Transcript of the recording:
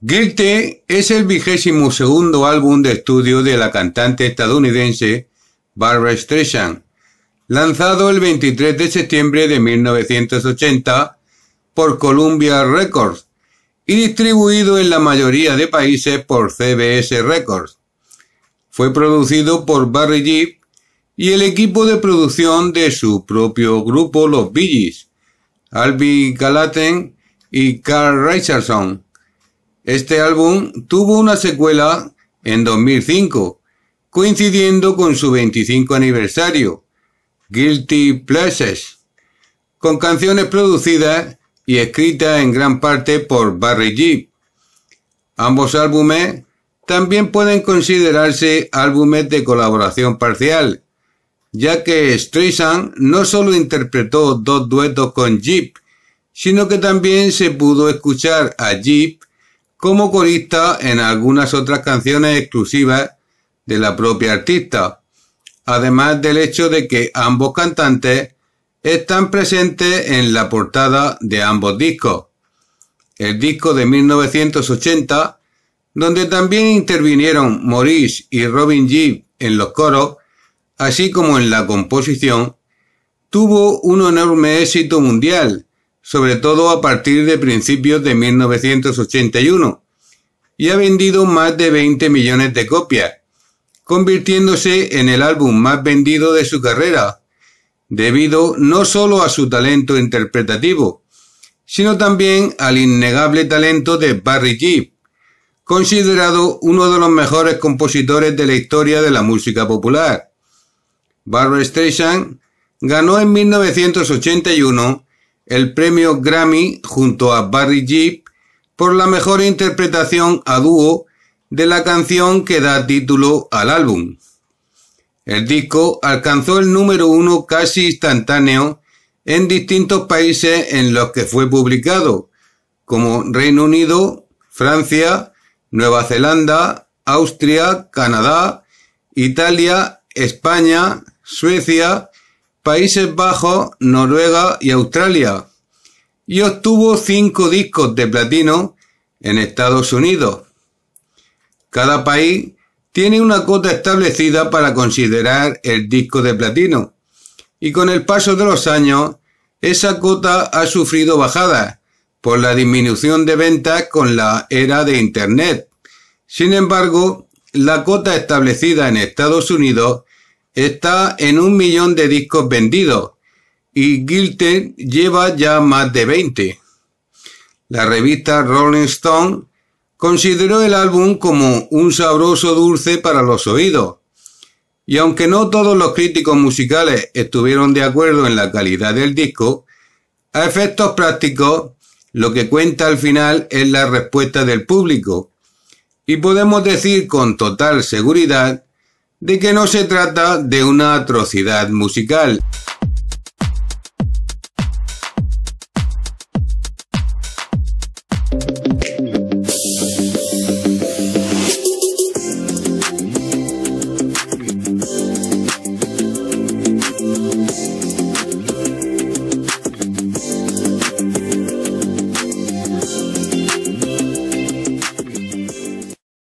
Guilty es el vigésimo segundo álbum de estudio de la cantante estadounidense Barbara Streisand, lanzado el 23 de septiembre de 1980 por Columbia Records y distribuido en la mayoría de países por CBS Records. Fue producido por Barry Jeep y el equipo de producción de su propio grupo Los Billys, Albi Galaten y Carl Richardson este álbum tuvo una secuela en 2005, coincidiendo con su 25 aniversario, Guilty Pleasures, con canciones producidas y escritas en gran parte por Barry Jeep. Ambos álbumes también pueden considerarse álbumes de colaboración parcial, ya que Streisand no solo interpretó dos duetos con Jeep, sino que también se pudo escuchar a Jeep como corista en algunas otras canciones exclusivas de la propia artista, además del hecho de que ambos cantantes están presentes en la portada de ambos discos, el disco de 1980, donde también intervinieron Maurice y Robin Gibb en los coros, así como en la composición, tuvo un enorme éxito mundial sobre todo a partir de principios de 1981, y ha vendido más de 20 millones de copias, convirtiéndose en el álbum más vendido de su carrera, debido no solo a su talento interpretativo, sino también al innegable talento de Barry Gibb, considerado uno de los mejores compositores de la historia de la música popular. Barry Streisand ganó en 1981 el premio Grammy junto a Barry Jeep por la mejor interpretación a dúo de la canción que da título al álbum. El disco alcanzó el número uno casi instantáneo en distintos países en los que fue publicado, como Reino Unido, Francia, Nueva Zelanda, Austria, Canadá, Italia, España, Suecia, Países Bajos, Noruega y Australia, y obtuvo cinco discos de platino en Estados Unidos. Cada país tiene una cuota establecida para considerar el disco de platino, y con el paso de los años, esa cuota ha sufrido bajadas por la disminución de ventas con la era de Internet. Sin embargo, la cuota establecida en Estados Unidos está en un millón de discos vendidos y Guilty lleva ya más de 20. La revista Rolling Stone consideró el álbum como un sabroso dulce para los oídos. Y aunque no todos los críticos musicales estuvieron de acuerdo en la calidad del disco, a efectos prácticos, lo que cuenta al final es la respuesta del público. Y podemos decir con total seguridad de que no se trata de una atrocidad musical.